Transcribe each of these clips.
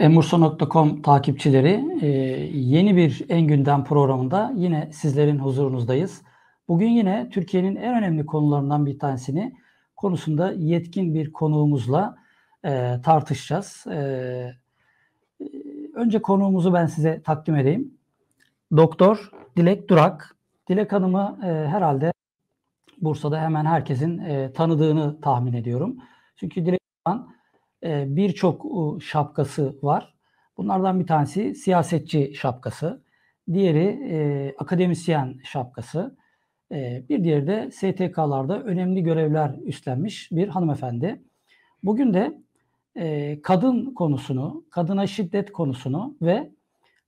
Emursa.com takipçileri e, yeni bir En Gündem programında yine sizlerin huzurunuzdayız. Bugün yine Türkiye'nin en önemli konularından bir tanesini konusunda yetkin bir konuğumuzla e, tartışacağız. E, önce konuğumuzu ben size takdim edeyim. Doktor Dilek Durak. Dilek Hanım'ı herhalde Bursa'da hemen herkesin tanıdığını tahmin ediyorum. Çünkü Dilek Durak e, birçok şapkası var. Bunlardan bir tanesi siyasetçi şapkası, diğeri e, akademisyen şapkası, e, bir diğeri de STK'larda önemli görevler üstlenmiş bir hanımefendi. Bugün de e, kadın konusunu, kadına şiddet konusunu ve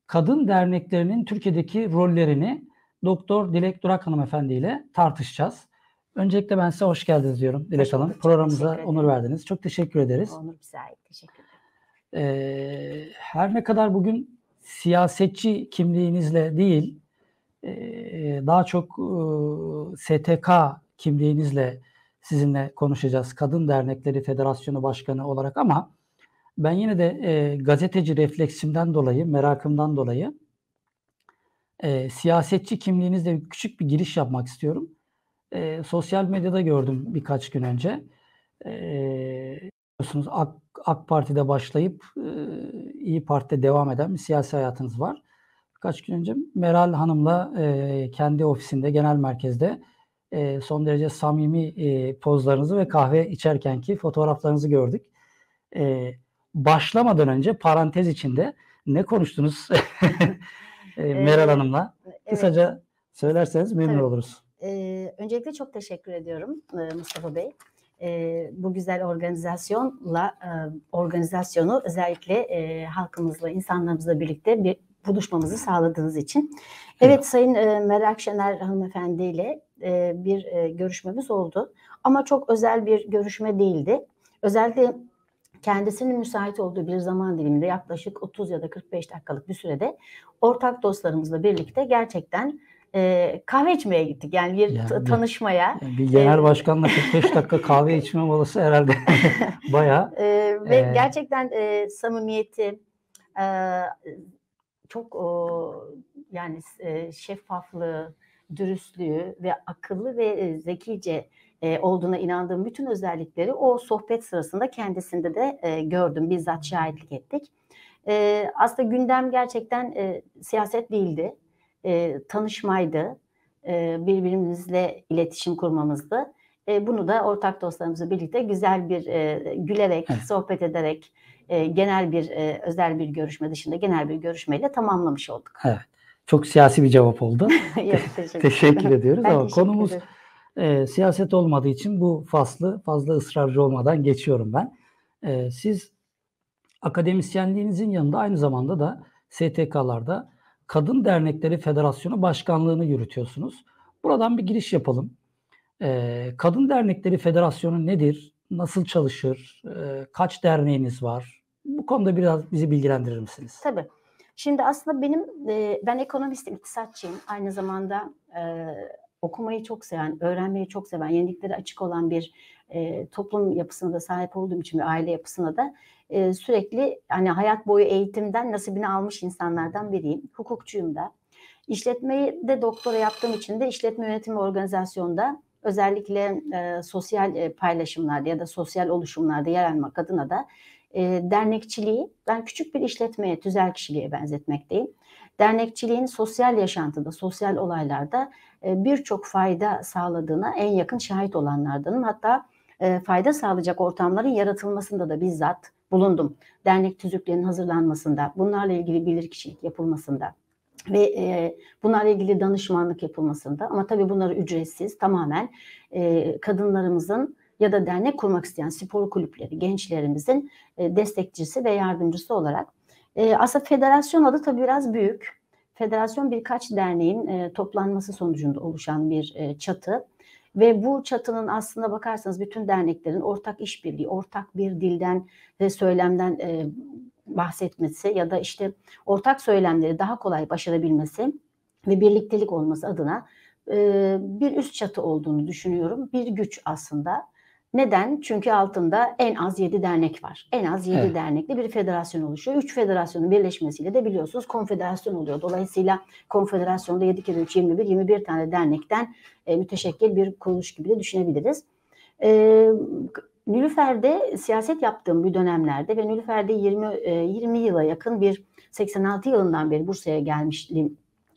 kadın derneklerinin Türkiye'deki rollerini Doktor Dilek Durak hanımefendi ile tartışacağız. Öncelikle ben size hoş geldiniz diyorum Dilek Hanım. Programımıza onur verdiniz. Çok teşekkür ederiz. Onur bize ait. Teşekkür ederim. Ee, her ne kadar bugün siyasetçi kimliğinizle değil, e, daha çok e, STK kimliğinizle sizinle konuşacağız. Kadın Dernekleri Federasyonu Başkanı olarak ama ben yine de e, gazeteci refleksimden dolayı, merakımdan dolayı siyasetçi kimliğinizle küçük bir giriş yapmak istiyorum e, sosyal medyada gördüm birkaç gün önce. E, biliyorsunuz AK, AK Parti'de başlayıp e, İyi Parti'de devam eden bir siyasi hayatınız var. Birkaç gün önce Meral Hanım'la e, kendi ofisinde, genel merkezde e, son derece samimi e, pozlarınızı ve kahve içerkenki fotoğraflarınızı gördük. E, başlamadan önce parantez içinde ne konuştunuz e, e, Meral Hanım'la? Evet. Kısaca söylerseniz memnun evet. oluruz. Ee, öncelikle çok teşekkür ediyorum e, Mustafa Bey. E, bu güzel organizasyonla e, organizasyonu özellikle e, halkımızla, insanlarımızla birlikte bir buluşmamızı sağladığınız için. Evet, Sayın e, Meral Şener ile e, bir e, görüşmemiz oldu. Ama çok özel bir görüşme değildi. Özellikle kendisinin müsait olduğu bir zaman diliminde yaklaşık 30 ya da 45 dakikalık bir sürede ortak dostlarımızla birlikte gerçekten e, kahve içmeye gittik. Yani bir yani, tanışmaya. Yani bir genel başkanla 45 dakika kahve içme molası herhalde baya. E, ve e, gerçekten e, samimiyeti e, çok o, yani e, şeffaflığı, dürüstlüğü ve akıllı ve zekice e, olduğuna inandığım bütün özellikleri o sohbet sırasında kendisinde de e, gördüm. Bizzat şahitlik ettik. E, aslında gündem gerçekten e, siyaset değildi e, tanışmaydı, e, birbirimizle iletişim kurmamızdı. E, bunu da ortak dostlarımızla birlikte güzel bir e, gülerek, evet. sohbet ederek e, genel bir e, özel bir görüşme dışında genel bir görüşmeyle tamamlamış olduk. Evet. Çok siyasi bir cevap oldu. Yok, teşekkür, teşekkür ediyoruz ben ama teşekkür konumuz e, siyaset olmadığı için bu faslı fazla ısrarcı olmadan geçiyorum ben. E, siz akademisyenliğinizin yanında aynı zamanda da STK'larda Kadın Dernekleri Federasyonu Başkanlığı'nı yürütüyorsunuz. Buradan bir giriş yapalım. Ee, Kadın Dernekleri Federasyonu nedir? Nasıl çalışır? Ee, kaç derneğiniz var? Bu konuda biraz bizi bilgilendirir misiniz? Tabii. Şimdi aslında benim, e, ben ekonomistim, iktisatçıyım. Aynı zamanda e, okumayı çok seven, öğrenmeyi çok seven, yeniliklere açık olan bir e, toplum yapısına da sahip olduğum için ve aile yapısına da e, sürekli hani hayat boyu eğitimden nasibini almış insanlardan biriyim. Hukukçuyum da. İşletmeyi de doktora yaptığım için de işletme yönetimi organizasyonda özellikle e, sosyal e, paylaşımlarda ya da sosyal oluşumlarda yer almak adına da e, dernekçiliği ben küçük bir işletmeye, tüzel kişiliğe benzetmekteyim. Dernekçiliğin sosyal yaşantıda, sosyal olaylarda e, birçok fayda sağladığına en yakın şahit olanlardanım. Hatta e, fayda sağlayacak ortamların yaratılmasında da bizzat bulundum. Dernek tüzüklerinin hazırlanmasında, bunlarla ilgili bilirkişilik yapılmasında ve e, bunlarla ilgili danışmanlık yapılmasında ama tabii bunları ücretsiz tamamen e, kadınlarımızın ya da dernek kurmak isteyen spor kulüpleri, gençlerimizin e, destekçisi ve yardımcısı olarak. E, aslında federasyon adı tabii biraz büyük. Federasyon birkaç derneğin e, toplanması sonucunda oluşan bir e, çatı ve bu çatının aslında bakarsanız bütün derneklerin ortak işbirliği, ortak bir dilden ve söylemden e, bahsetmesi ya da işte ortak söylemleri daha kolay başarabilmesi ve birliktelik olması adına e, bir üst çatı olduğunu düşünüyorum. Bir güç aslında neden? Çünkü altında en az 7 dernek var. En az 7 evet. dernekli bir federasyon oluşuyor. 3 federasyonun birleşmesiyle de biliyorsunuz konfederasyon oluyor. Dolayısıyla konfederasyonda 7 kere 3 21, 21 tane dernekten e, müteşekkil bir kuruluş gibi de düşünebiliriz. E, Nülüfer'de siyaset yaptığım bir dönemlerde ve Nülüfer'de 20, e, 20 yıla yakın bir 86 yılından beri Bursa'ya gelmişliğim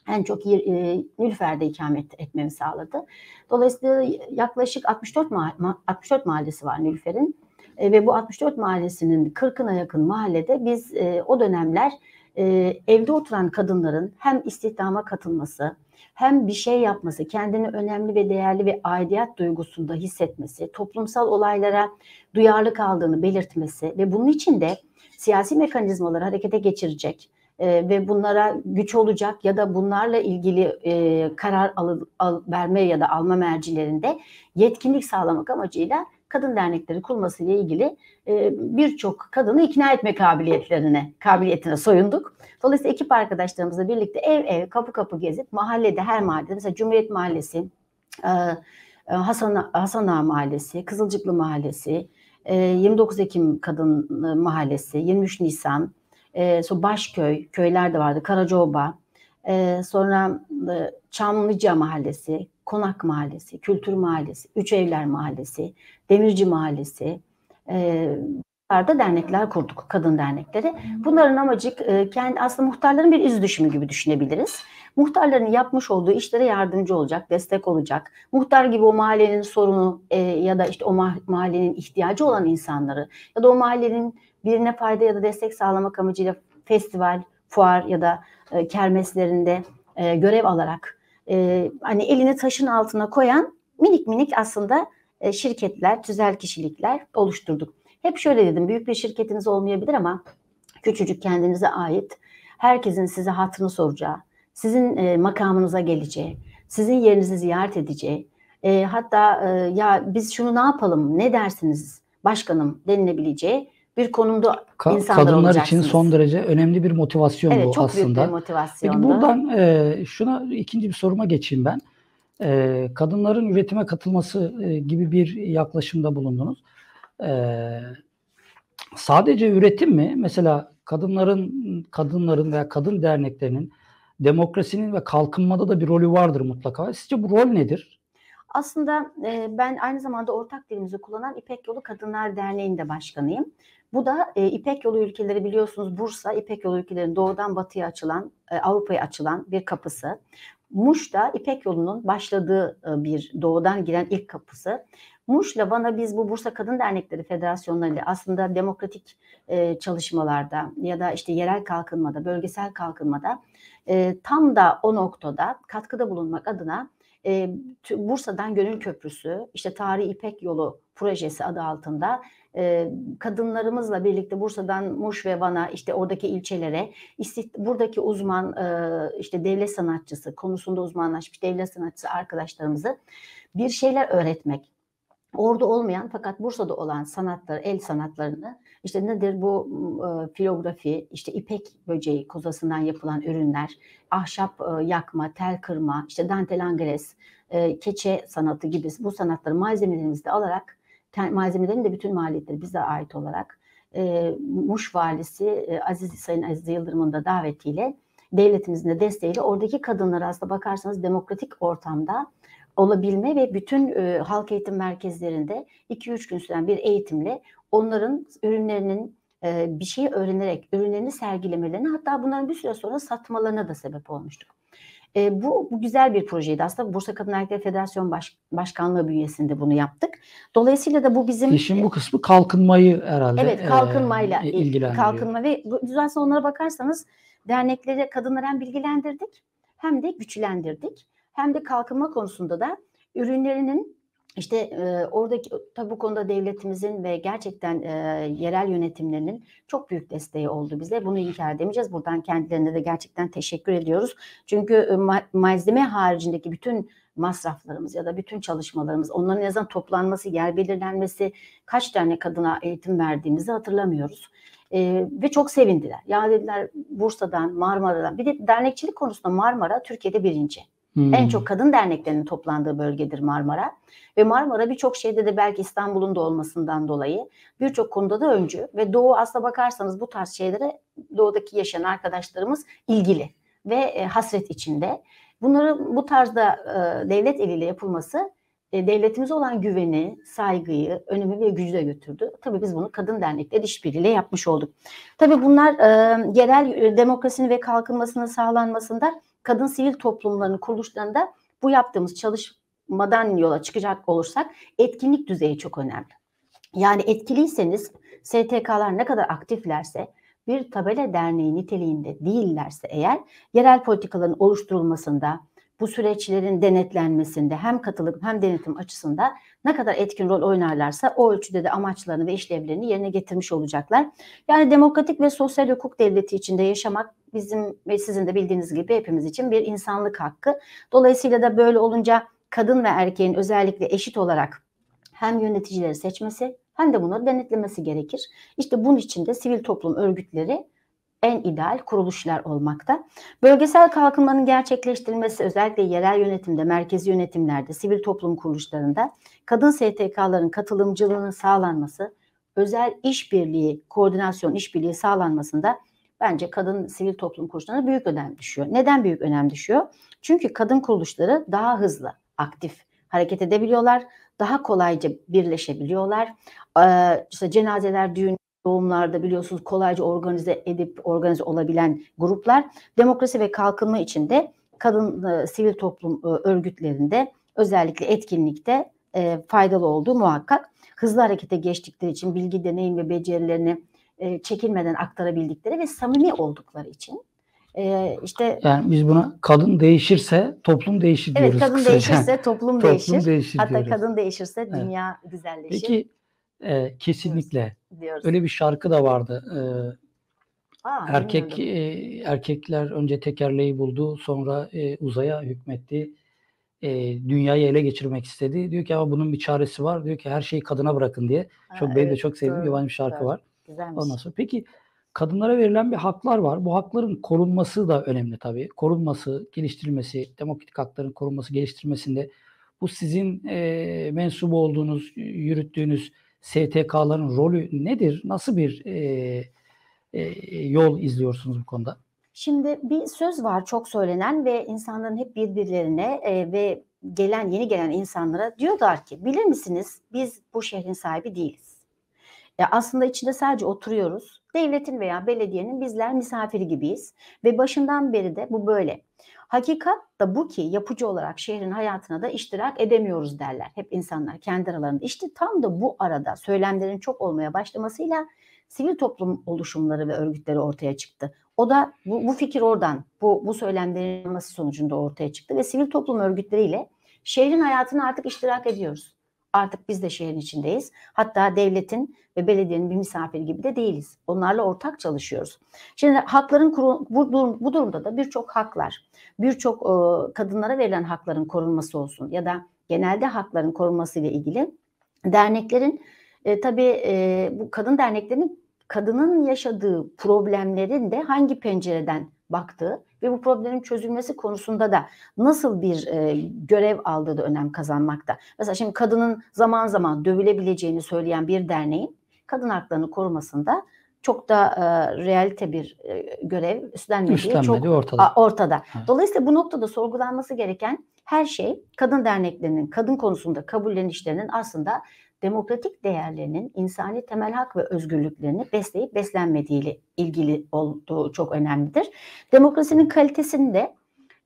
en çok e, Nülfer'de ikamet etmemi sağladı. Dolayısıyla yaklaşık 64 ma 64 mahallesi var Nülfer'in e, ve bu 64 mahallesinin 40'ına yakın mahallede biz e, o dönemler e, evde oturan kadınların hem istihdama katılması hem bir şey yapması, kendini önemli ve değerli ve aidiyet duygusunda hissetmesi, toplumsal olaylara duyarlı kaldığını belirtmesi ve bunun için de siyasi mekanizmaları harekete geçirecek e, ve bunlara güç olacak ya da bunlarla ilgili e, karar alı al, verme ya da alma mercilerinde yetkinlik sağlamak amacıyla kadın dernekleri kurulması ile ilgili e, birçok kadını ikna etme kabiliyetlerine kabiliyetine soyunduk. Dolayısıyla ekip arkadaşlarımızla birlikte ev ev kapı kapı gezip mahallede her mahallede mesela Cumhuriyet Mahallesi, e, e Hasan Hasan Ağa Mahallesi, Kızılcıklı Mahallesi, e, 29 Ekim Kadın Mahallesi, 23 Nisan, e, so Başköy köyler de vardı. Karacaoba, e, ee, sonra e, Çamlıca Mahallesi, Konak Mahallesi, Kültür Mahallesi, Üç Evler Mahallesi, Demirci Mahallesi, e, ee, da dernekler kurduk, kadın dernekleri. Bunların amacı e, kendi aslında muhtarların bir iz düşümü gibi düşünebiliriz. Muhtarların yapmış olduğu işlere yardımcı olacak, destek olacak. Muhtar gibi o mahallenin sorunu e, ya da işte o mahallenin ihtiyacı olan insanları ya da o mahallenin birine fayda ya da destek sağlamak amacıyla festival, fuar ya da e, kermeslerinde e, görev alarak e, hani elini taşın altına koyan minik minik aslında e, şirketler, tüzel kişilikler oluşturduk. Hep şöyle dedim, büyük bir şirketiniz olmayabilir ama küçücük kendinize ait, herkesin size hatırını soracağı, sizin e, makamınıza geleceği, sizin yerinizi ziyaret edeceği, e, hatta e, ya biz şunu ne yapalım, ne dersiniz başkanım denilebileceği bir konumda Ka- insanlar Kadınlar için son derece önemli bir motivasyon evet, bu çok aslında. Büyük bir motivasyon. Peki buradan e, şuna ikinci bir soruma geçeyim ben. E, kadınların üretime katılması e, gibi bir yaklaşımda bulundunuz. E, sadece üretim mi? Mesela kadınların kadınların veya kadın derneklerinin demokrasinin ve kalkınmada da bir rolü vardır mutlaka. Sizce bu rol nedir? Aslında e, ben aynı zamanda ortak dilimizi kullanan İpek Yolu Kadınlar Derneği'nde başkanıyım. Bu da e, İpek yolu ülkeleri biliyorsunuz Bursa İpek yolu ülkelerinin doğudan batıya açılan, e, Avrupa'ya açılan bir kapısı. Muş da İpek yolunun başladığı e, bir doğudan giren ilk kapısı. Muş'la bana biz bu Bursa Kadın Dernekleri Federasyonları ile aslında demokratik e, çalışmalarda ya da işte yerel kalkınmada, bölgesel kalkınmada e, tam da o noktada katkıda bulunmak adına e, Bursa'dan Gönül Köprüsü, işte Tarihi İpek Yolu projesi adı altında e, kadınlarımızla birlikte Bursa'dan Muş ve Van'a işte oradaki ilçelere buradaki uzman e, işte devlet sanatçısı konusunda uzmanlaşmış devlet sanatçısı arkadaşlarımızı bir şeyler öğretmek. Orada olmayan fakat Bursa'da olan sanatları, el sanatlarını işte nedir bu e, filografi, işte ipek böceği kozasından yapılan ürünler, ahşap e, yakma, tel kırma, işte dantelangres, e, keçe sanatı gibi bu sanatları malzemelerimizde de alarak, malzemelerin de bütün maliyetleri bize ait olarak e, Muş valisi e, Aziz Sayın Aziz Yıldırım'ın da davetiyle devletimizin de desteğiyle oradaki kadınlara aslında bakarsanız demokratik ortamda olabilme ve bütün e, halk eğitim merkezlerinde 2-3 gün süren bir eğitimle onların ürünlerinin e, bir şey öğrenerek ürünlerini sergilemelerine hatta bunların bir süre sonra satmalarına da sebep olmuştuk. E, bu, bu güzel bir projeydi. Aslında Bursa Kadın Erkekler Federasyon Baş, Başkanlığı bünyesinde bunu yaptık. Dolayısıyla da bu bizim... İşin bu e, kısmı kalkınmayı herhalde Evet e, kalkınmayla e, ilgilendiriyor. Kalkınma ve biz sonlara bakarsanız derneklere kadınları hem bilgilendirdik hem de güçlendirdik. Hem de kalkınma konusunda da ürünlerinin işte e, oradaki tabi bu konuda devletimizin ve gerçekten e, yerel yönetimlerinin çok büyük desteği oldu bize. Bunu inkar edemeyeceğiz. Buradan kendilerine de gerçekten teşekkür ediyoruz. Çünkü e, malzeme haricindeki bütün masraflarımız ya da bütün çalışmalarımız, onların en azından toplanması, yer belirlenmesi, kaç tane kadına eğitim verdiğimizi hatırlamıyoruz. E, ve çok sevindiler. Ya dediler Bursa'dan, Marmara'dan. Bir de dernekçilik konusunda Marmara Türkiye'de birinci. Hmm. En çok kadın derneklerinin toplandığı bölgedir Marmara. Ve Marmara birçok şeyde de belki İstanbul'un da olmasından dolayı birçok konuda da öncü. Ve Doğu asla bakarsanız bu tarz şeylere Doğu'daki yaşayan arkadaşlarımız ilgili ve e, hasret içinde. Bunları bu tarzda e, devlet eliyle yapılması e, devletimize olan güveni, saygıyı, önemi ve gücü de götürdü. Tabii biz bunu kadın dernekleri işbirliğiyle yapmış olduk. Tabii bunlar e, yerel e, demokrasinin ve kalkınmasının sağlanmasında kadın sivil toplumlarının kuruluşlarında bu yaptığımız çalışmadan yola çıkacak olursak etkinlik düzeyi çok önemli. Yani etkiliyseniz STK'lar ne kadar aktiflerse bir tabela derneği niteliğinde değillerse eğer yerel politikaların oluşturulmasında, bu süreçlerin denetlenmesinde hem katılım hem denetim açısından ne kadar etkin rol oynarlarsa o ölçüde de amaçlarını ve işlevlerini yerine getirmiş olacaklar. Yani demokratik ve sosyal hukuk devleti içinde yaşamak bizim ve sizin de bildiğiniz gibi hepimiz için bir insanlık hakkı. Dolayısıyla da böyle olunca kadın ve erkeğin özellikle eşit olarak hem yöneticileri seçmesi hem de bunu denetlemesi gerekir. İşte bunun için de sivil toplum örgütleri en ideal kuruluşlar olmakta. Bölgesel kalkınmanın gerçekleştirilmesi özellikle yerel yönetimde, merkezi yönetimlerde, sivil toplum kuruluşlarında kadın STK'ların katılımcılığının sağlanması, özel işbirliği, koordinasyon işbirliği sağlanmasında bence kadın sivil toplum kuruluşlarına büyük önem düşüyor. Neden büyük önem düşüyor? Çünkü kadın kuruluşları daha hızlı, aktif hareket edebiliyorlar. Daha kolayca birleşebiliyorlar. Ee, işte cenazeler, düğün doğumlarda biliyorsunuz kolayca organize edip organize olabilen gruplar demokrasi ve kalkınma içinde kadın e, sivil toplum e, örgütlerinde özellikle etkinlikte e, faydalı olduğu muhakkak. Hızlı harekete geçtikleri için bilgi, deneyim ve becerilerini e, çekinmeden aktarabildikleri ve samimi oldukları için e, işte yani biz buna kadın değişirse toplum değişir evet, diyoruz. Evet kadın kısaca. değişirse toplum, toplum değişir. değişir. Hatta diyoruz. kadın değişirse dünya güzelleşir. Peki e, kesinlikle diyoruz. Öyle bir şarkı da vardı. Ee, Aa, erkek e, erkekler önce tekerleği buldu, sonra e, uzaya hükmetti. E, dünyayı ele geçirmek istedi. Diyor ki ama bunun bir çaresi var. Diyor ki her şeyi kadına bırakın diye. Ha, çok evet, de çok sevdiğim doğru, yabancı bir şarkı doğru. var. Güzelmiş. Ondan sonra peki kadınlara verilen bir haklar var. Bu hakların korunması da önemli tabii. Korunması, geliştirilmesi, demokratik hakların korunması, geliştirilmesinde bu sizin e, mensup olduğunuz, yürüttüğünüz STK'ların rolü nedir? Nasıl bir e, e, yol izliyorsunuz bu konuda? Şimdi bir söz var çok söylenen ve insanların hep birbirlerine e, ve gelen yeni gelen insanlara diyorlar ki bilir misiniz biz bu şehrin sahibi değiliz. Ya e, aslında içinde sadece oturuyoruz. Devletin veya belediyenin bizler misafiri gibiyiz ve başından beri de bu böyle. Hakikat da bu ki yapıcı olarak şehrin hayatına da iştirak edemiyoruz derler. Hep insanlar kendi aralarında. İşte tam da bu arada söylemlerin çok olmaya başlamasıyla sivil toplum oluşumları ve örgütleri ortaya çıktı. O da bu, bu fikir oradan, bu, bu söylemlerin olması sonucunda ortaya çıktı ve sivil toplum örgütleriyle şehrin hayatına artık iştirak ediyoruz. Artık biz de şehrin içindeyiz. Hatta devletin ve belediyenin bir misafiri gibi de değiliz. Onlarla ortak çalışıyoruz. Şimdi hakların bu, durum, bu durumda da birçok haklar, birçok e, kadınlara verilen hakların korunması olsun ya da genelde hakların korunması ile ilgili derneklerin e, tabii e, bu kadın derneklerinin kadının yaşadığı problemlerin de hangi pencereden baktığı ve bu problemin çözülmesi konusunda da nasıl bir e, görev aldığı da önem kazanmakta. Mesela şimdi kadının zaman zaman dövülebileceğini söyleyen bir derneğin kadın haklarını korumasında çok da e, realite bir e, görev üstlenmediği çok ortada. A, ortada. Evet. Dolayısıyla bu noktada sorgulanması gereken her şey kadın derneklerinin kadın konusunda kabullenişlerinin aslında demokratik değerlerinin insani temel hak ve özgürlüklerini besleyip beslenmediği ile ilgili olduğu çok önemlidir. Demokrasinin kalitesini de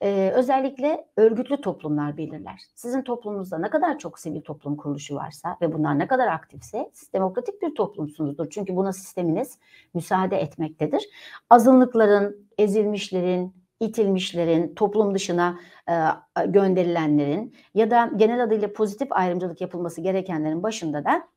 e, özellikle örgütlü toplumlar belirler. Sizin toplumunuzda ne kadar çok sivil toplum kuruluşu varsa ve bunlar ne kadar aktifse siz demokratik bir toplumsunuzdur. Çünkü buna sisteminiz müsaade etmektedir. Azınlıkların, ezilmişlerin, itilmişlerin, toplum dışına e, gönderilenlerin ya da genel adıyla pozitif ayrımcılık yapılması gerekenlerin başında da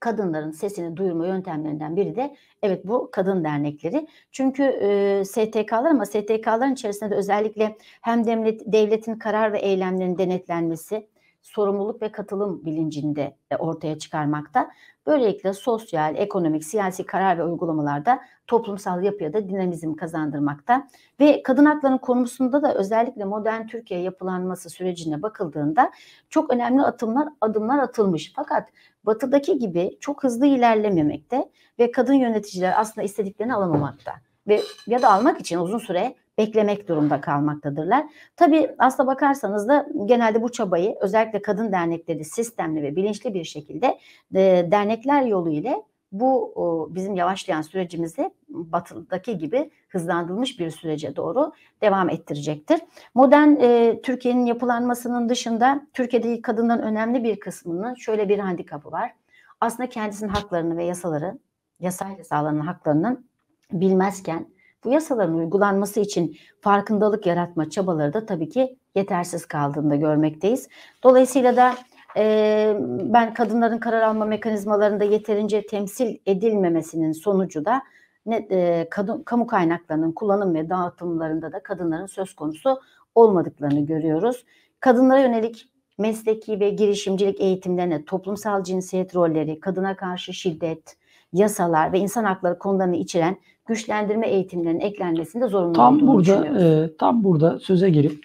kadınların sesini duyurma yöntemlerinden biri de evet bu kadın dernekleri. Çünkü e, STK'lar ama STK'ların içerisinde de özellikle hem devlet, devletin karar ve eylemlerinin denetlenmesi, sorumluluk ve katılım bilincini de e, ortaya çıkarmakta. Böylelikle sosyal, ekonomik, siyasi karar ve uygulamalarda toplumsal yapıya da dinamizm kazandırmakta. Ve kadın haklarının konusunda da özellikle modern Türkiye yapılanması sürecine bakıldığında çok önemli atımlar, adımlar atılmış. Fakat batıdaki gibi çok hızlı ilerlememekte ve kadın yöneticiler aslında istediklerini alamamakta ve ya da almak için uzun süre beklemek durumda kalmaktadırlar. Tabi asla bakarsanız da genelde bu çabayı özellikle kadın dernekleri sistemli ve bilinçli bir şekilde e, dernekler yolu ile bu o, bizim yavaşlayan sürecimizi batıdaki gibi hızlandırılmış bir sürece doğru devam ettirecektir. Modern e, Türkiye'nin yapılanmasının dışında Türkiye'deki kadının önemli bir kısmının şöyle bir handikapı var. Aslında kendisinin haklarını ve yasaları, yasayla sağlanan haklarının bilmezken bu yasaların uygulanması için farkındalık yaratma çabaları da tabii ki yetersiz kaldığını da görmekteyiz. Dolayısıyla da e, ben kadınların karar alma mekanizmalarında yeterince temsil edilmemesinin sonucu da ne, e, kadın, kamu kaynaklarının kullanım ve dağıtımlarında da kadınların söz konusu olmadıklarını görüyoruz. Kadınlara yönelik mesleki ve girişimcilik eğitimlerine toplumsal cinsiyet rolleri, kadına karşı şiddet, yasalar ve insan hakları konularını içeren güçlendirme eğitimlerinin eklenmesinde zorunlu tam olduğunu burada, e, Tam burada söze girip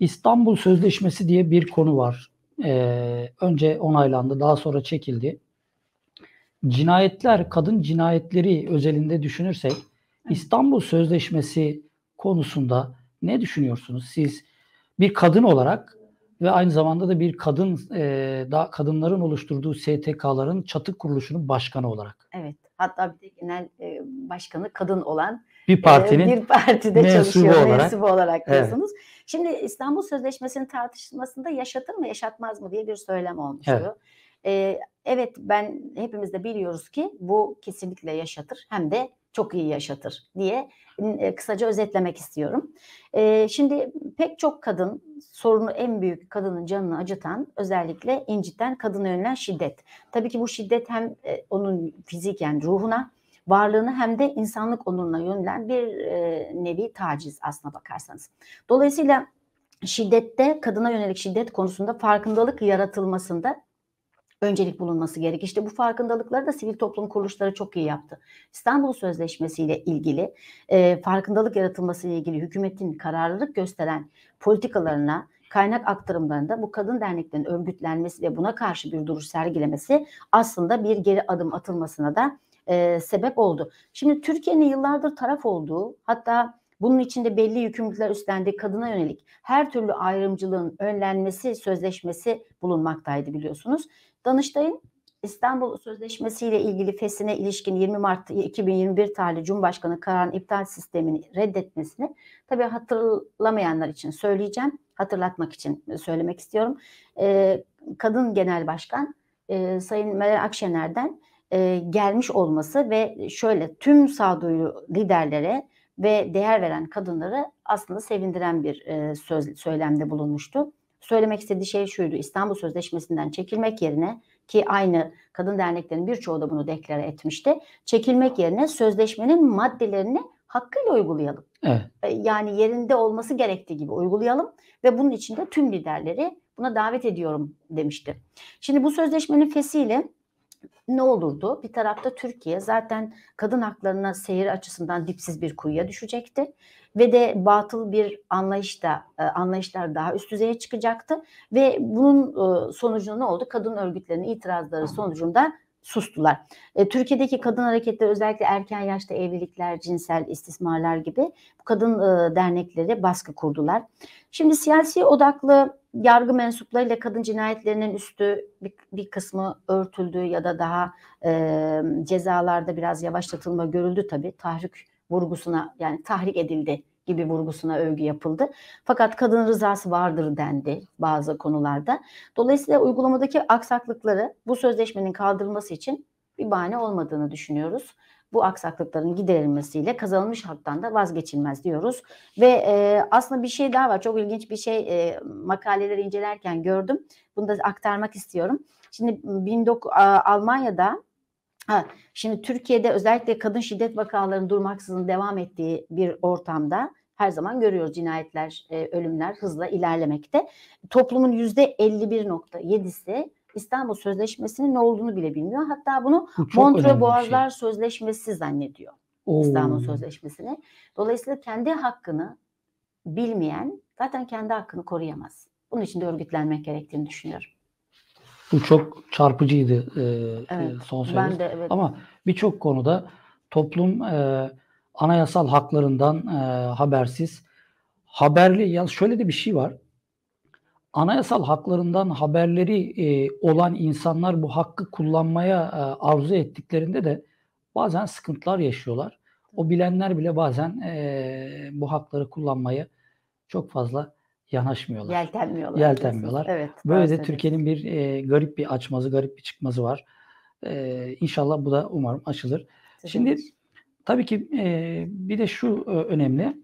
İstanbul Sözleşmesi diye bir konu var. E, önce onaylandı daha sonra çekildi. Cinayetler, kadın cinayetleri özelinde düşünürsek İstanbul Sözleşmesi konusunda ne düşünüyorsunuz? Siz bir kadın olarak ve aynı zamanda da bir kadın e, da kadınların oluşturduğu STK'ların çatı kuruluşunun başkanı olarak. Evet. Hatta bir de genel e, başkanı kadın olan bir e, partinin e, bir partide mensubu çalışıyor olarak. mensubu olarak diyorsunuz. Evet. Şimdi İstanbul Sözleşmesi'nin tartışmasında yaşatır mı yaşatmaz mı diye bir söylem olmuştu. Evet. E, evet ben hepimiz de biliyoruz ki bu kesinlikle yaşatır hem de çok iyi yaşatır diye e, kısaca özetlemek istiyorum. E, şimdi pek çok kadın sorunu en büyük kadının canını acıtan özellikle inciten kadına yönelen şiddet. Tabii ki bu şiddet hem e, onun fiziken yani ruhuna varlığını hem de insanlık onuruna yönelen bir nevi taciz aslına bakarsanız. Dolayısıyla şiddette kadına yönelik şiddet konusunda farkındalık yaratılmasında öncelik bulunması gerek. İşte bu farkındalıkları da sivil toplum kuruluşları çok iyi yaptı. İstanbul Sözleşmesi ile ilgili e, farkındalık yaratılması ile ilgili hükümetin kararlılık gösteren politikalarına kaynak aktarımlarında bu kadın derneklerinin örgütlenmesi ve buna karşı bir duruş sergilemesi aslında bir geri adım atılmasına da e, sebep oldu. Şimdi Türkiye'nin yıllardır taraf olduğu hatta bunun içinde belli yükümlülükler üstlendiği kadına yönelik her türlü ayrımcılığın önlenmesi sözleşmesi bulunmaktaydı biliyorsunuz. Danıştay'ın İstanbul Sözleşmesi ile ilgili fesine ilişkin 20 Mart 2021 tarihli Cumhurbaşkanı kararın iptal sistemini reddetmesini tabii hatırlamayanlar için söyleyeceğim. Hatırlatmak için söylemek istiyorum. Ee, kadın Genel Başkan e, Sayın Meral Akşener'den e, gelmiş olması ve şöyle tüm sağduyu liderlere ve değer veren kadınları aslında sevindiren bir e, söz, söylemde bulunmuştu. Söylemek istediği şey şuydu. İstanbul Sözleşmesi'nden çekilmek yerine ki aynı kadın derneklerin birçoğu da bunu deklare etmişti. Çekilmek yerine sözleşmenin maddelerini hakkıyla uygulayalım. Evet. E, yani yerinde olması gerektiği gibi uygulayalım ve bunun için de tüm liderleri buna davet ediyorum demişti. Şimdi bu sözleşmenin fesiyle ne olurdu? Bir tarafta Türkiye zaten kadın haklarına seyir açısından dipsiz bir kuyuya düşecekti ve de batıl bir anlayış da e, anlayışlar daha üst düzeye çıkacaktı ve bunun e, sonucunda ne oldu? Kadın örgütlerinin itirazları sonucunda sustular. E, Türkiye'deki kadın hareketleri özellikle erken yaşta evlilikler, cinsel istismarlar gibi kadın dernekleri baskı kurdular. Şimdi siyasi odaklı yargı mensuplarıyla kadın cinayetlerinin üstü bir, bir kısmı örtüldü ya da daha e, cezalarda biraz yavaşlatılma görüldü tabii. Tahrik vurgusuna yani tahrik edildi gibi vurgusuna övgü yapıldı. Fakat kadın rızası vardır dendi bazı konularda. Dolayısıyla uygulamadaki aksaklıkları bu sözleşmenin kaldırılması için bir bahane olmadığını düşünüyoruz. Bu aksaklıkların giderilmesiyle kazanılmış haktan da vazgeçilmez diyoruz. Ve e, aslında bir şey daha var. Çok ilginç bir şey e, makaleleri incelerken gördüm. Bunu da aktarmak istiyorum. Şimdi 19, Almanya'da Ha, şimdi Türkiye'de özellikle kadın şiddet vakalarının durmaksızın devam ettiği bir ortamda her zaman görüyoruz cinayetler, e, ölümler hızla ilerlemekte. Toplumun yüzde 51.7'si İstanbul Sözleşmesi'nin ne olduğunu bile bilmiyor. Hatta bunu Çok Montre şey. Boğazlar şey. Sözleşmesi zannediyor. Oo. İstanbul Sözleşmesi'ni. Dolayısıyla kendi hakkını bilmeyen zaten kendi hakkını koruyamaz. Bunun için de örgütlenmek gerektiğini düşünüyorum. Bu çok çarpıcıydı e, evet, e, son söylediğiniz. Ben de, evet. Ama birçok konuda toplum e, anayasal haklarından e, habersiz. Haberli, ya şöyle de bir şey var. Anayasal haklarından haberleri e, olan insanlar bu hakkı kullanmaya e, arzu ettiklerinde de bazen sıkıntılar yaşıyorlar. O bilenler bile bazen e, bu hakları kullanmayı çok fazla yanaşmıyorlar. Yeltenmiyorlar. Yeltenmiyorlar. Evet, Böyle de Türkiye'nin bir e, garip bir açmazı, garip bir çıkmazı var. E, inşallah bu da umarım açılır. Sizin Şimdi tabii ki e, bir de şu e, önemli.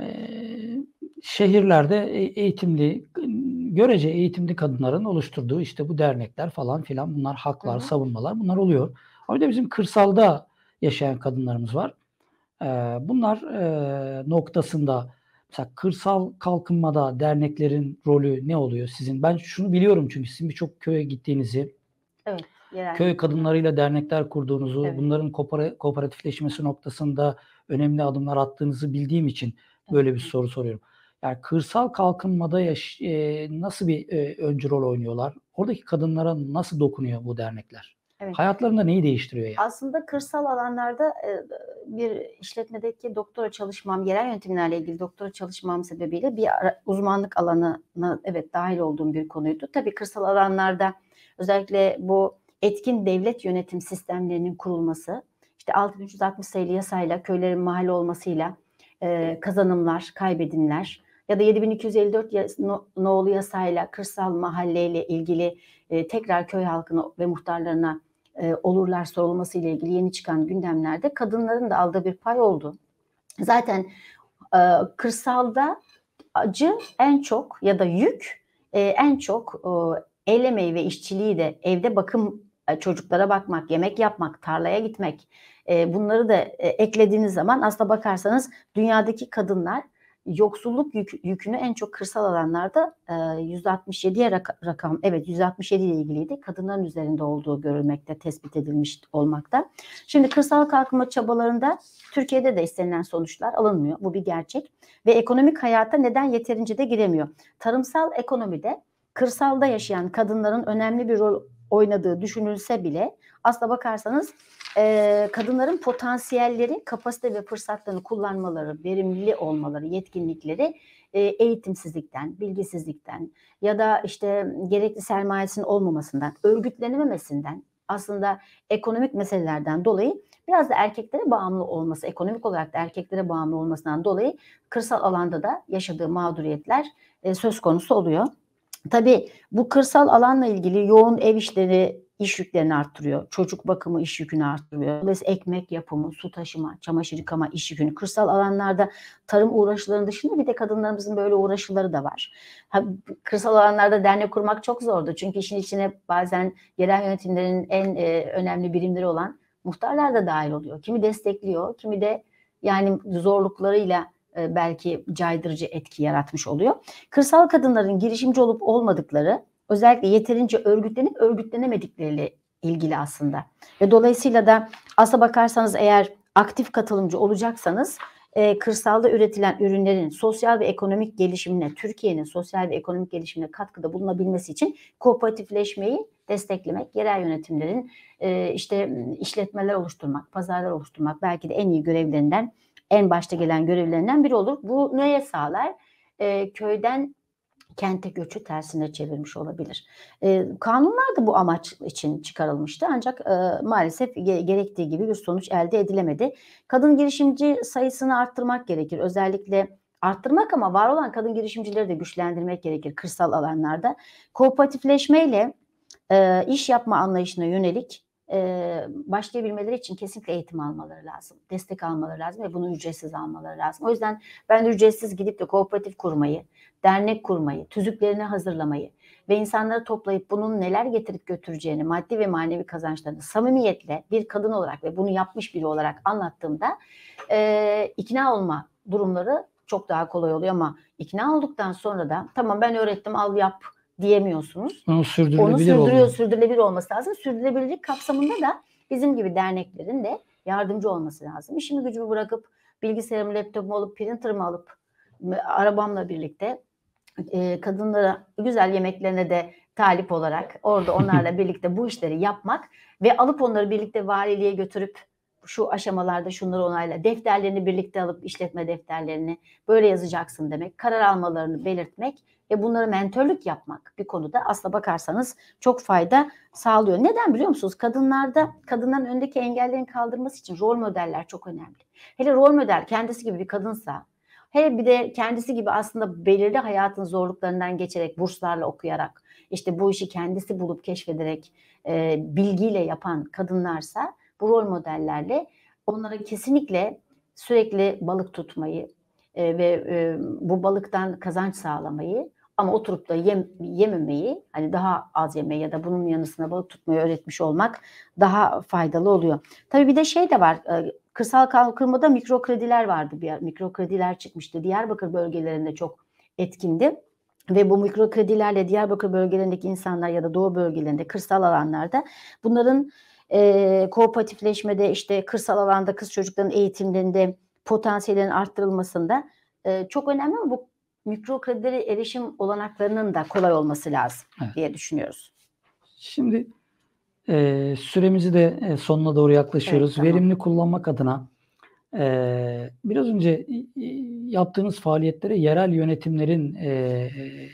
E, şehirlerde e, eğitimli, görece eğitimli kadınların oluşturduğu işte bu dernekler falan filan bunlar haklar, Hı-hı. savunmalar bunlar oluyor. Ama da bizim kırsalda yaşayan kadınlarımız var. E, bunlar e, noktasında Mesela kırsal kalkınmada derneklerin rolü ne oluyor sizin? Ben şunu biliyorum çünkü sizin birçok köye gittiğinizi, evet, yerel. köy kadınlarıyla dernekler kurduğunuzu, evet. bunların koopera- kooperatifleşmesi noktasında önemli adımlar attığınızı bildiğim için böyle bir soru soruyorum. Yani kırsal kalkınmada yaş- e, nasıl bir e, öncü rol oynuyorlar? Oradaki kadınlara nasıl dokunuyor bu dernekler? Evet. Hayatlarında neyi değiştiriyor yani? Aslında kırsal alanlarda e, bir işletmedeki doktora çalışmam, yerel yönetimlerle ilgili doktora çalışmam sebebiyle bir uzmanlık alanına evet dahil olduğum bir konuydu. Tabii kırsal alanlarda özellikle bu etkin devlet yönetim sistemlerinin kurulması, işte 6360 sayılı yasayla köylerin mahalle olmasıyla e, kazanımlar, kaybedimler, ya da 7254 no'lu yasayla kırsal mahalleyle ilgili e, tekrar köy halkına ve muhtarlarına e, olurlar sorulması ile ilgili yeni çıkan gündemlerde kadınların da aldığı bir pay oldu. Zaten e, kırsalda acı en çok ya da yük e, en çok el emeği ve işçiliği de evde bakım çocuklara bakmak, yemek yapmak, tarlaya gitmek bunları da eklediğiniz zaman aslında bakarsanız dünyadaki kadınlar yoksulluk yük, yükünü en çok kırsal alanlarda e, 167'ye rak, rakam evet 167 ile ilgiliydi. Kadınların üzerinde olduğu görülmekte, tespit edilmiş olmakta. Şimdi kırsal kalkınma çabalarında Türkiye'de de istenilen sonuçlar alınmıyor. Bu bir gerçek. Ve ekonomik hayata neden yeterince de giremiyor? Tarımsal ekonomide kırsalda yaşayan kadınların önemli bir rol oynadığı düşünülse bile asla bakarsanız e, kadınların potansiyelleri, kapasite ve fırsatlarını kullanmaları, verimli olmaları, yetkinlikleri e, eğitimsizlikten, bilgisizlikten ya da işte gerekli sermayesinin olmamasından, örgütlenememesinden, aslında ekonomik meselelerden dolayı biraz da erkeklere bağımlı olması, ekonomik olarak da erkeklere bağımlı olmasından dolayı kırsal alanda da yaşadığı mağduriyetler söz konusu oluyor. Tabii bu kırsal alanla ilgili yoğun ev işleri iş yüklerini arttırıyor. Çocuk bakımı iş yükünü arttırıyor. Dolayısıyla ekmek yapımı, su taşıma, çamaşır yıkama iş yükünü. Kırsal alanlarda tarım uğraşılarının dışında bir de kadınlarımızın böyle uğraşıları da var. Ha, kırsal alanlarda dernek kurmak çok zordu. Çünkü işin içine bazen yerel yönetimlerin en e, önemli birimleri olan muhtarlar da dahil oluyor. Kimi destekliyor, kimi de yani zorluklarıyla e, belki caydırıcı etki yaratmış oluyor. Kırsal kadınların girişimci olup olmadıkları özellikle yeterince örgütlenip örgütlenemedikleriyle ilgili aslında. Ve dolayısıyla da asla bakarsanız eğer aktif katılımcı olacaksanız e, kırsalda üretilen ürünlerin sosyal ve ekonomik gelişimine, Türkiye'nin sosyal ve ekonomik gelişimine katkıda bulunabilmesi için kooperatifleşmeyi desteklemek, yerel yönetimlerin e, işte işletmeler oluşturmak, pazarlar oluşturmak belki de en iyi görevlerinden, en başta gelen görevlerinden biri olur. Bu neye sağlar? E, köyden kente göçü tersine çevirmiş olabilir. E, kanunlar da bu amaç için çıkarılmıştı ancak e, maalesef ge- gerektiği gibi bir sonuç elde edilemedi. Kadın girişimci sayısını arttırmak gerekir. Özellikle arttırmak ama var olan kadın girişimcileri de güçlendirmek gerekir kırsal alanlarda. Kooperatifleşmeyle e, iş yapma anlayışına yönelik e, başlayabilmeleri için kesinlikle eğitim almaları lazım. Destek almaları lazım ve bunu ücretsiz almaları lazım. O yüzden ben ücretsiz gidip de kooperatif kurmayı, dernek kurmayı, tüzüklerini hazırlamayı ve insanları toplayıp bunun neler getirip götüreceğini, maddi ve manevi kazançlarını samimiyetle bir kadın olarak ve bunu yapmış biri olarak anlattığımda e, ikna olma durumları çok daha kolay oluyor ama ikna olduktan sonra da tamam ben öğrettim al yap diyemiyorsunuz. Onu sürdürülebilir Onu sürdürüyor, sürdürülebilir olması lazım. Sürdürülebilirlik kapsamında da bizim gibi derneklerin de yardımcı olması lazım. İşimi gücümü bırakıp bilgisayarımı, laptopumu alıp, printer'ımı alıp arabamla birlikte e, kadınlara güzel yemeklerine de talip olarak orada onlarla birlikte bu işleri yapmak ve alıp onları birlikte valiliğe götürüp şu aşamalarda şunları onayla defterlerini birlikte alıp işletme defterlerini böyle yazacaksın demek karar almalarını belirtmek ve bunlara mentörlük yapmak bir konuda asla bakarsanız çok fayda sağlıyor. Neden biliyor musunuz? Kadınlarda kadından öndeki engellerin kaldırması için rol modeller çok önemli. Hele rol model kendisi gibi bir kadınsa Hele bir de kendisi gibi aslında belirli hayatın zorluklarından geçerek, burslarla okuyarak, işte bu işi kendisi bulup keşfederek, e, bilgiyle yapan kadınlarsa bu rol modellerle onlara kesinlikle sürekli balık tutmayı e, ve e, bu balıktan kazanç sağlamayı ama oturup da yem, yememeyi hani daha az yemeyi ya da bunun yanısına balık tutmayı öğretmiş olmak daha faydalı oluyor. Tabii bir de şey de var e, kırsal kalkınmada mikro krediler vardı. Bir, mikro krediler çıkmıştı. Diyarbakır bölgelerinde çok etkindi. Ve bu mikro kredilerle Diyarbakır bölgelerindeki insanlar ya da doğu bölgelerinde kırsal alanlarda bunların e, kooperatifleşmede işte kırsal alanda kız çocukların eğitimlerinde potansiyellerin arttırılmasında e, çok önemli bu mikro kredilere erişim olanaklarının da kolay olması lazım evet. diye düşünüyoruz. Şimdi e, süremizi de e, sonuna doğru yaklaşıyoruz. Evet, tamam. Verimli kullanmak adına e, biraz önce yaptığınız faaliyetlere yerel yönetimlerin e, e,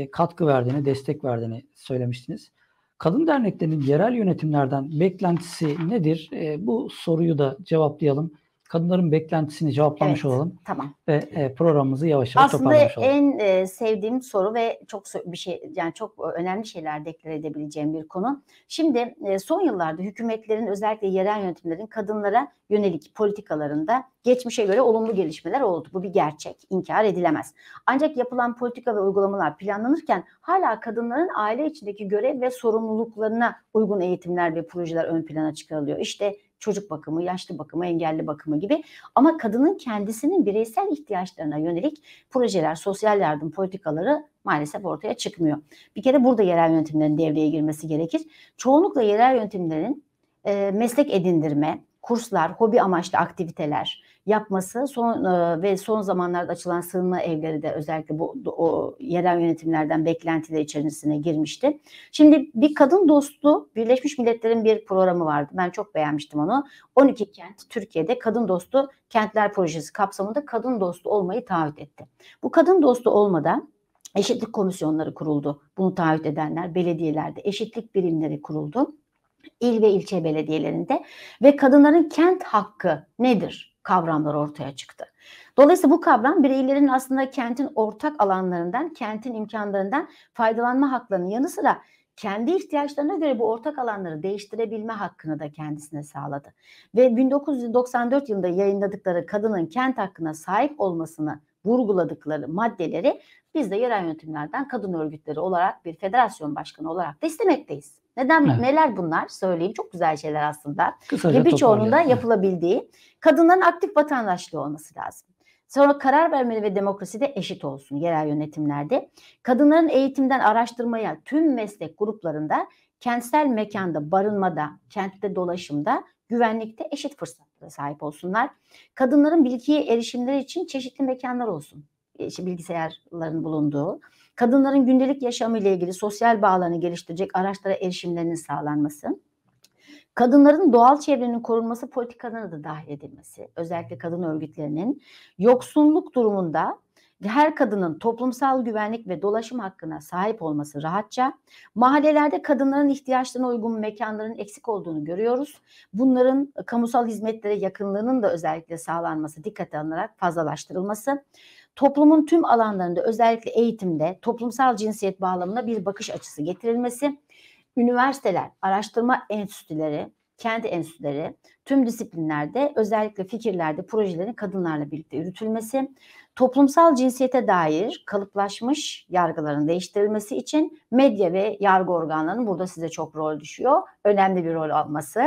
e, katkı verdiğini, destek verdiğini söylemiştiniz. Kadın derneklerinin yerel yönetimlerden beklentisi nedir? E, bu soruyu da cevaplayalım kadınların beklentisini cevaplamış evet, olalım. Tamam. Ve e, programımızı yavaş yavaş Aslında toparlamış olalım. Aslında en e, sevdiğim soru ve çok bir şey yani çok e, önemli şeyler deklare edebileceğim bir konu. Şimdi e, son yıllarda hükümetlerin özellikle yerel yönetimlerin kadınlara yönelik politikalarında geçmişe göre olumlu gelişmeler oldu. Bu bir gerçek, inkar edilemez. Ancak yapılan politika ve uygulamalar planlanırken hala kadınların aile içindeki görev ve sorumluluklarına uygun eğitimler ve projeler ön plana çıkarılıyor. İşte çocuk bakımı, yaşlı bakımı, engelli bakımı gibi ama kadının kendisinin bireysel ihtiyaçlarına yönelik projeler, sosyal yardım politikaları maalesef ortaya çıkmıyor. Bir kere burada yerel yönetimlerin devreye girmesi gerekir. Çoğunlukla yerel yönetimlerin e, meslek edindirme, kurslar, hobi amaçlı aktiviteler, yapması son e, ve son zamanlarda açılan sığınma evleri de özellikle bu o yerel yönetimlerden beklentiler içerisine girmişti. Şimdi bir kadın dostu Birleşmiş Milletler'in bir programı vardı. Ben çok beğenmiştim onu. 12 kent Türkiye'de kadın dostu kentler projesi kapsamında kadın dostu olmayı taahhüt etti. Bu kadın dostu olmadan eşitlik komisyonları kuruldu. Bunu taahhüt edenler belediyelerde eşitlik birimleri kuruldu il ve ilçe belediyelerinde ve kadınların kent hakkı nedir? kavramlar ortaya çıktı. Dolayısıyla bu kavram bireylerin aslında kentin ortak alanlarından, kentin imkanlarından faydalanma haklarının yanı sıra kendi ihtiyaçlarına göre bu ortak alanları değiştirebilme hakkını da kendisine sağladı. Ve 1994 yılında yayınladıkları kadının kent hakkına sahip olmasını vurguladıkları maddeleri biz de yerel yönetimlerden kadın örgütleri olarak bir federasyon başkanı olarak da istemekteyiz. Neden evet. neler bunlar söyleyeyim çok güzel şeyler aslında. Kısaca Ve birçoğunun da yapılabildiği kadınların aktif vatandaşlığı olması lazım. Sonra karar vermeli ve demokraside eşit olsun yerel yönetimlerde. Kadınların eğitimden araştırmaya tüm meslek gruplarında kentsel mekanda, barınmada, kentte dolaşımda, güvenlikte eşit fırsatlara sahip olsunlar. Kadınların bilgiye erişimleri için çeşitli mekanlar olsun. E, bilgisayarların bulunduğu, kadınların gündelik yaşamı ile ilgili sosyal bağlarını geliştirecek araçlara erişimlerinin sağlanması, kadınların doğal çevrenin korunması politikalarına da dahil edilmesi, özellikle kadın örgütlerinin yoksunluk durumunda her kadının toplumsal güvenlik ve dolaşım hakkına sahip olması rahatça, mahallelerde kadınların ihtiyaçlarına uygun mekanların eksik olduğunu görüyoruz. Bunların e, kamusal hizmetlere yakınlığının da özellikle sağlanması dikkate alınarak fazlalaştırılması, toplumun tüm alanlarında özellikle eğitimde toplumsal cinsiyet bağlamına bir bakış açısı getirilmesi, üniversiteler, araştırma enstitüleri, kendi enstitüleri, tüm disiplinlerde özellikle fikirlerde projelerin kadınlarla birlikte yürütülmesi, toplumsal cinsiyete dair kalıplaşmış yargıların değiştirilmesi için medya ve yargı organlarının burada size çok rol düşüyor. Önemli bir rol alması.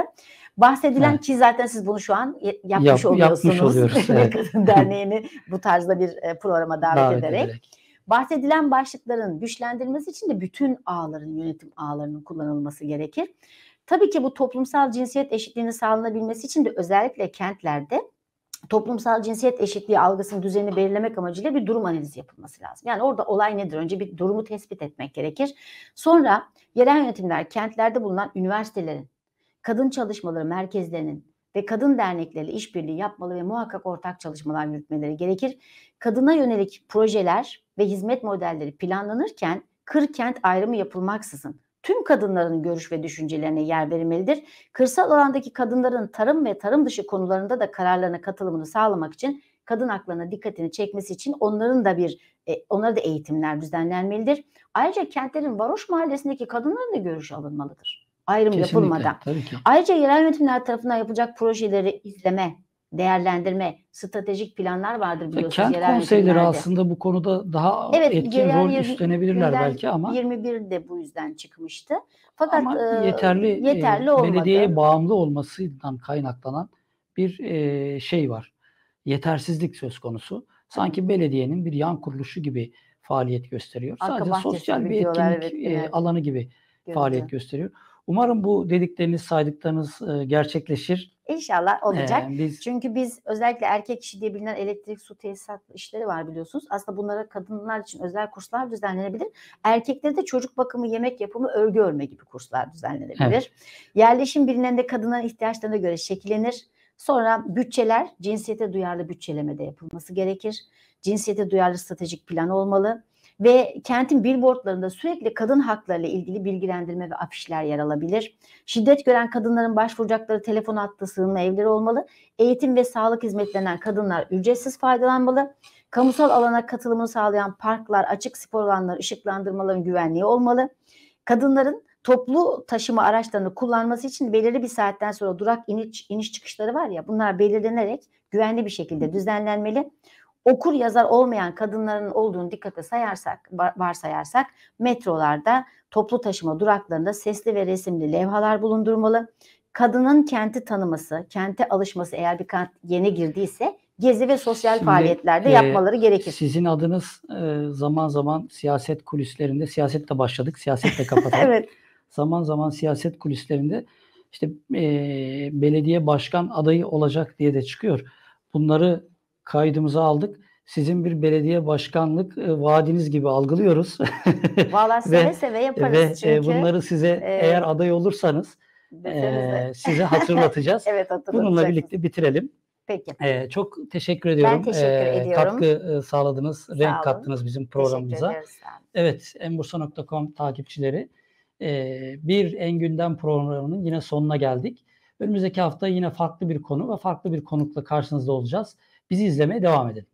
Bahsedilen ki zaten siz bunu şu an yapmış Yap, oluyorsunuz. oluyoruz. Evet. Kadın Derneği'ni bu tarzda bir e, programa davet, davet ederek. ederek. Bahsedilen başlıkların güçlendirilmesi için de bütün ağların, yönetim ağlarının kullanılması gerekir. Tabii ki bu toplumsal cinsiyet eşitliğini sağlanabilmesi için de özellikle kentlerde toplumsal cinsiyet eşitliği algısının düzenini belirlemek amacıyla bir durum analizi yapılması lazım. Yani orada olay nedir? Önce bir durumu tespit etmek gerekir. Sonra yerel yönetimler kentlerde bulunan üniversitelerin, kadın çalışmaları merkezlerinin ve kadın dernekleri işbirliği yapmalı ve muhakkak ortak çalışmalar yürütmeleri gerekir. Kadına yönelik projeler ve hizmet modelleri planlanırken kırkent ayrımı yapılmaksızın tüm kadınların görüş ve düşüncelerine yer verilmelidir. Kırsal alandaki kadınların tarım ve tarım dışı konularında da kararlarına katılımını sağlamak için kadın haklarına dikkatini çekmesi için onların da bir e, onlara da eğitimler düzenlenmelidir. Ayrıca kentlerin varoş mahallesindeki kadınların da görüş alınmalıdır ayrım Kesinlikle, yapılmadan. Tabii ki. Ayrıca yerel yönetimler tarafından yapılacak projeleri izleme, değerlendirme, stratejik planlar vardır biliyorsunuz. Kent yerel konseyleri aslında bu konuda daha evet, etkin rol üstlenebilirler belki ama. 21 de bu yüzden çıkmıştı. Fakat ama yeterli, e, yeterli olmadı. belediyeye bağımlı olmasından kaynaklanan bir e, şey var. Yetersizlik söz konusu. Sanki belediyenin bir yan kuruluşu gibi faaliyet gösteriyor. Arka Sadece sosyal bir etkinlik evet, e, alanı gibi görüntü. faaliyet gösteriyor. Umarım bu dedikleriniz, saydıklarınız e, gerçekleşir. İnşallah olacak. Ee, biz... Çünkü biz özellikle erkek kişi diye bilinen elektrik su tesisat işleri var biliyorsunuz. Aslında bunlara kadınlar için özel kurslar düzenlenebilir. Erkeklerde de çocuk bakımı, yemek yapımı, örgü örme gibi kurslar düzenlenebilir. Evet. Yerleşim bilinende kadınların ihtiyaçlarına göre şekillenir. Sonra bütçeler cinsiyete duyarlı bütçeleme de yapılması gerekir. Cinsiyete duyarlı stratejik plan olmalı ve kentin billboardlarında sürekli kadın haklarıyla ilgili bilgilendirme ve afişler yer alabilir. Şiddet gören kadınların başvuracakları telefon hattı sığınma evleri olmalı. Eğitim ve sağlık hizmetlerinden kadınlar ücretsiz faydalanmalı. Kamusal alana katılımını sağlayan parklar, açık spor alanları, ışıklandırmaların güvenliği olmalı. Kadınların toplu taşıma araçlarını kullanması için belirli bir saatten sonra durak iniş, iniş çıkışları var ya bunlar belirlenerek güvenli bir şekilde düzenlenmeli okur yazar olmayan kadınların olduğunu dikkate sayarsak, varsayarsak metrolarda, toplu taşıma duraklarında sesli ve resimli levhalar bulundurmalı. Kadının kenti tanıması, kente alışması eğer bir kent yeni girdiyse gezi ve sosyal Şimdi, faaliyetlerde e, yapmaları gerekir. Sizin adınız e, zaman zaman siyaset kulislerinde, siyasetle başladık, siyasetle kapatalım. evet. Zaman zaman siyaset kulislerinde işte e, belediye başkan adayı olacak diye de çıkıyor. Bunları kaydımızı aldık. Sizin bir belediye başkanlık e, vaadiniz gibi algılıyoruz. Vallahi seve seve yaparız ve, e, çünkü. Ve bunları size ee, eğer aday olursanız e, size hatırlatacağız. evet hatırlatacağız. Bununla birlikte bitirelim. Peki. Ee, çok teşekkür ediyorum. Ben teşekkür ee, ediyorum. Katkı e, sağladınız, Sağ renk kattınız bizim programımıza. evet, enbursa.com takipçileri ee, bir En Gündem programının yine sonuna geldik. Önümüzdeki hafta yine farklı bir konu ve farklı bir konukla karşınızda olacağız. Bizi izlemeye devam edin.